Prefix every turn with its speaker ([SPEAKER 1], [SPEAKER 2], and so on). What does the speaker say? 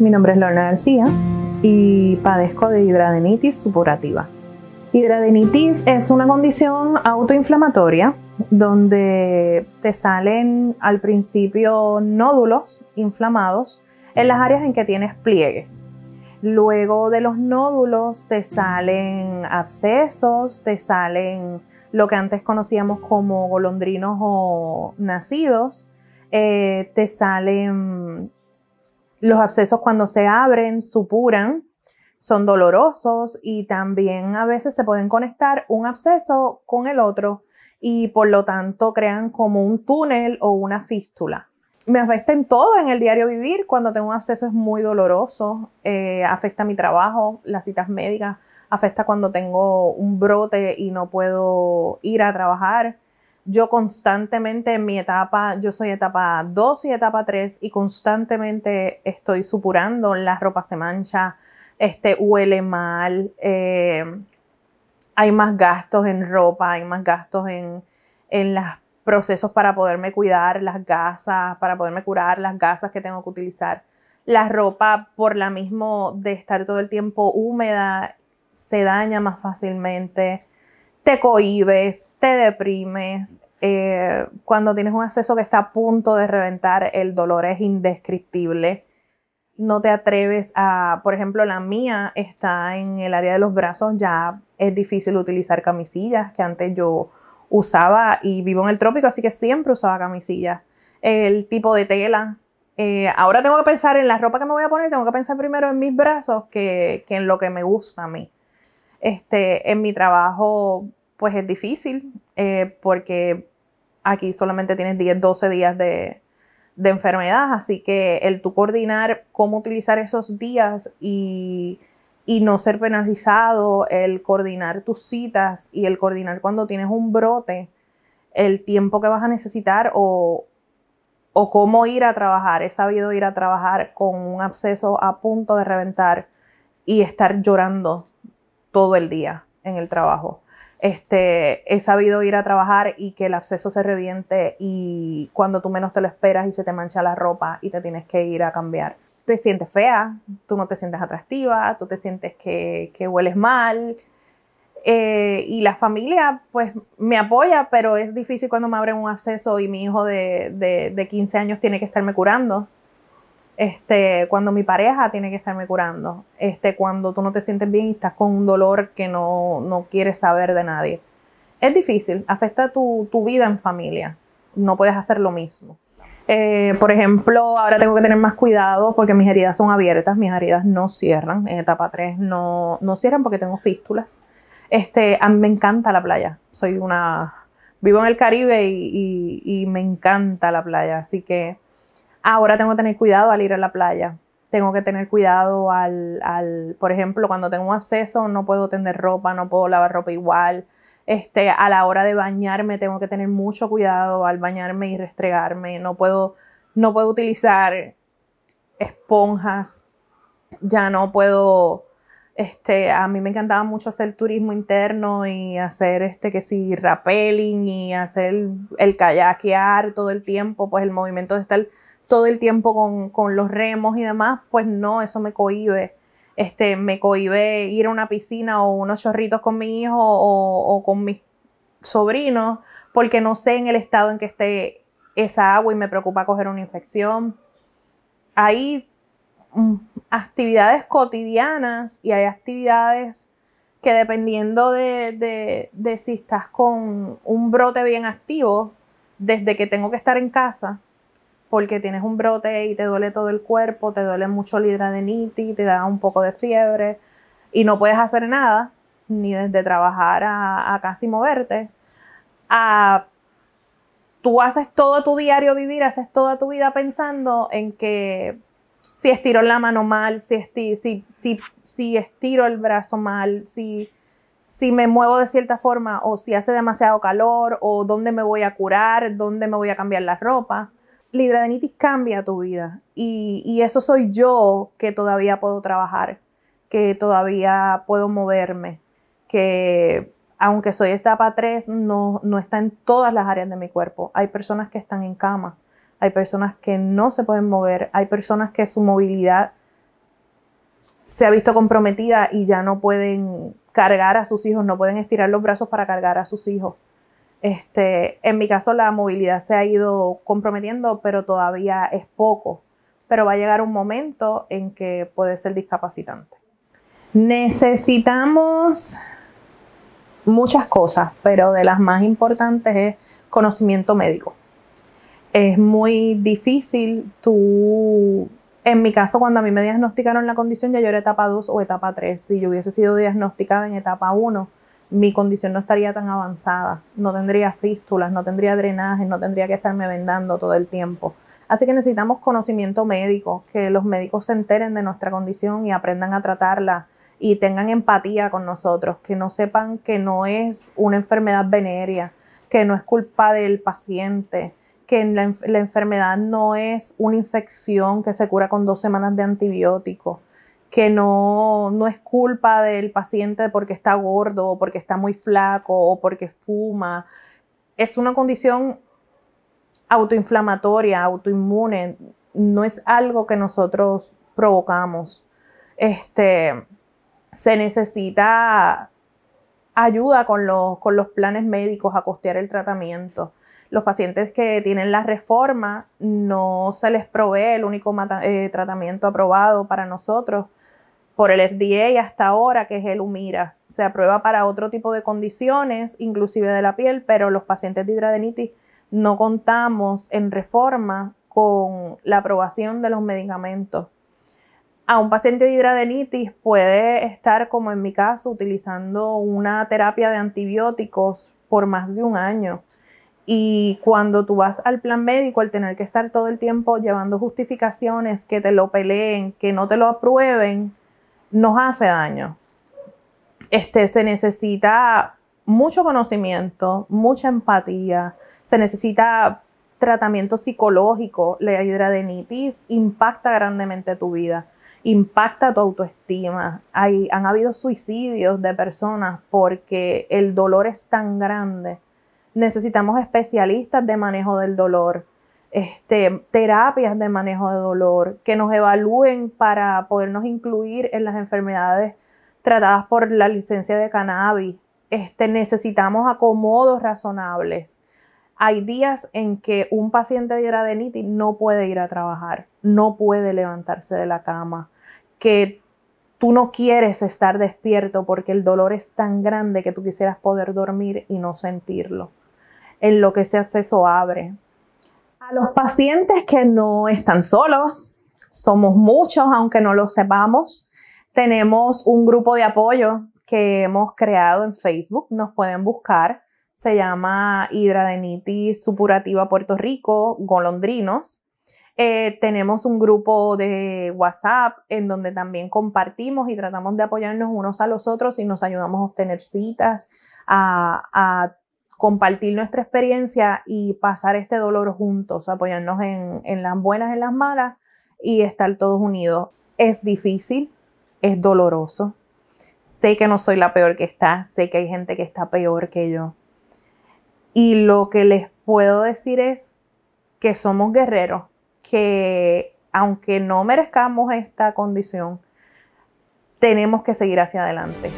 [SPEAKER 1] mi nombre es Lorna García y padezco de hidradenitis supurativa. Hidradenitis es una condición autoinflamatoria donde te salen al principio nódulos inflamados en las áreas en que tienes pliegues. Luego de los nódulos te salen abscesos, te salen lo que antes conocíamos como golondrinos o nacidos, eh, te salen los abscesos cuando se abren, supuran, son dolorosos y también a veces se pueden conectar un absceso con el otro y por lo tanto crean como un túnel o una fístula. Me afecta en todo en el diario vivir. Cuando tengo un absceso es muy doloroso, eh, afecta mi trabajo, las citas médicas, afecta cuando tengo un brote y no puedo ir a trabajar yo constantemente en mi etapa, yo soy etapa 2 y etapa 3 y constantemente estoy supurando, la ropa se mancha, este, huele mal, eh, hay más gastos en ropa, hay más gastos en, los procesos para poderme cuidar, las gasas, para poderme curar, las gasas que tengo que utilizar. La ropa, por la mismo de estar todo el tiempo húmeda, se daña más fácilmente te cohibes, te deprimes. Eh, cuando tienes un acceso que está a punto de reventar, el dolor es indescriptible. No te atreves a, por ejemplo, la mía está en el área de los brazos, ya es difícil utilizar camisillas que antes yo usaba y vivo en el trópico, así que siempre usaba camisillas. El tipo de tela. Eh, ahora tengo que pensar en la ropa que me voy a poner, tengo que pensar primero en mis brazos que en lo que me gusta a mí. Este, en mi trabajo, pues es difícil, eh, porque aquí solamente tienes 10, 12 días de, enfermedad, así que el tú coordinar cómo utilizar esos días y, no ser penalizado, el coordinar tus citas y el coordinar cuando tienes un brote, el tiempo que vas a necesitar o, o cómo ir a trabajar. He sabido ir a trabajar con un absceso a punto de reventar y estar llorando todo el día en el trabajo. Este, he sabido ir a trabajar y que el acceso se reviente y cuando tú menos te lo esperas y se te mancha la ropa y te tienes que ir a cambiar. Te sientes fea, tú no te sientes atractiva, tú te sientes que, que hueles mal. Eh, y la familia pues me apoya, pero es difícil cuando me abren un acceso y mi hijo de, de, de 15 años tiene que estarme curando. Este, cuando mi pareja tiene que estarme curando, este, cuando tú no te sientes bien y estás con un dolor que no, quieres saber de nadie. Es difícil, afecta tu, vida en familia, no puedes hacer lo mismo. Eh, por ejemplo, ahora tengo que tener más cuidado porque mis heridas son abiertas, mis heridas no cierran, en etapa 3 no, cierran porque tengo fístulas. Este, a me encanta la playa, soy una... Vivo en el Caribe y me encanta la playa, así que Ahora tengo que tener cuidado al ir a la playa. Tengo que tener cuidado al, por ejemplo, cuando tengo acceso no puedo tender ropa, no puedo lavar ropa igual. Este, a la hora de bañarme tengo que tener mucho cuidado al bañarme y restregarme. No puedo, no puedo utilizar esponjas. Ya no puedo, este, a mí me encantaba mucho hacer turismo interno y hacer este que si rappelling y hacer el kayakear todo el tiempo, pues el movimiento de estar todo el tiempo con, los remos y demás, pues no, eso me cohibe. Este, me cohibe ir a una piscina o unos chorritos con mi hijo o, con mis sobrinos, porque no sé en el estado en que esté esa agua y me preocupa coger una infección. Hay mm, actividades cotidianas y hay actividades que dependiendo de, de, de si estás con un brote bien activo, desde que tengo que estar en casa, porque tienes un brote y te duele todo el cuerpo, te duele mucho la hidradenitis, te da un poco de fiebre y no puedes hacer nada, ni desde trabajar a, casi moverte, a, tú haces todo tu diario vivir, haces toda tu vida pensando en que si estiro la mano mal, si, si, estiro el brazo mal, si si me muevo de cierta forma o si hace demasiado calor o dónde me voy a curar, dónde me voy a cambiar la ropa la hidradenitis cambia tu vida y, y, eso soy yo que todavía puedo trabajar, que todavía puedo moverme, que aunque soy etapa 3, no, no está en todas las áreas de mi cuerpo. Hay personas que están en cama, hay personas que no se pueden mover, hay personas que su movilidad se ha visto comprometida y ya no pueden cargar a sus hijos, no pueden estirar los brazos para cargar a sus hijos. Este, en mi caso la movilidad se ha ido comprometiendo, pero todavía es poco. Pero va a llegar un momento en que puede ser discapacitante. Necesitamos muchas cosas, pero de las más importantes es conocimiento médico. Es muy difícil tú, en mi caso cuando a mí me diagnosticaron la condición ya yo era etapa 2 o etapa 3, si yo hubiese sido diagnosticada en etapa 1, mi condición no estaría tan avanzada, no tendría fístulas, no tendría drenaje, no tendría que estarme vendando todo el tiempo. Así que necesitamos conocimiento médico, que los médicos se enteren de nuestra condición y aprendan a tratarla y tengan empatía con nosotros, que no sepan que no es una enfermedad venérea, que no es culpa del paciente, que la, la enfermedad no es una infección que se cura con dos semanas de antibióticos que no, es culpa del paciente porque está gordo o porque está muy flaco o porque fuma. Es una condición autoinflamatoria, autoinmune, no es algo que nosotros provocamos. Este, se necesita ayuda con los, planes médicos a costear el tratamiento. Los pacientes que tienen la reforma no se les provee el único eh, tratamiento aprobado para nosotros por el FDA hasta ahora, que es el Humira. Se aprueba para otro tipo de condiciones, inclusive de la piel, pero los pacientes de hidradenitis no contamos en reforma con la aprobación de los medicamentos. A un paciente de hidradenitis puede estar, como en mi caso, utilizando una terapia de antibióticos por más de un año. Y cuando tú vas al plan médico, al tener que estar todo el tiempo llevando justificaciones, que te lo peleen, que no te lo aprueben, nos hace daño. Este, se necesita mucho conocimiento, mucha empatía, se necesita tratamiento psicológico, la hidradenitis impacta grandemente tu vida, impacta tu autoestima. Hay, han habido suicidios de personas porque el dolor es tan grande. Necesitamos especialistas de manejo del dolor, este, terapias de manejo de dolor, que nos evalúen para podernos incluir en las enfermedades tratadas por la licencia de cannabis. Este, necesitamos acomodos razonables. Hay días en que un paciente de hidradenitis no puede ir a trabajar, no puede levantarse de la cama, que tú no quieres estar despierto porque el dolor es tan grande que tú quisieras poder dormir y no sentirlo. En lo que ese acceso abre, a los pacientes que no están solos, somos muchos aunque no lo sepamos, tenemos un grupo de apoyo que hemos creado en Facebook, nos pueden buscar, se llama Hidradenitis Supurativa Puerto Rico, Golondrinos. Eh, tenemos un grupo de WhatsApp en donde también compartimos y tratamos de apoyarnos unos a los otros y nos ayudamos a obtener citas, a, a compartir nuestra experiencia y pasar este dolor juntos, apoyarnos en, las buenas, en las malas y estar todos unidos. Es difícil, es doloroso. Sé que no soy la peor que está, sé que hay gente que está peor que yo. Y lo que les puedo decir es que somos guerreros, que aunque no merezcamos esta condición, tenemos que seguir hacia adelante.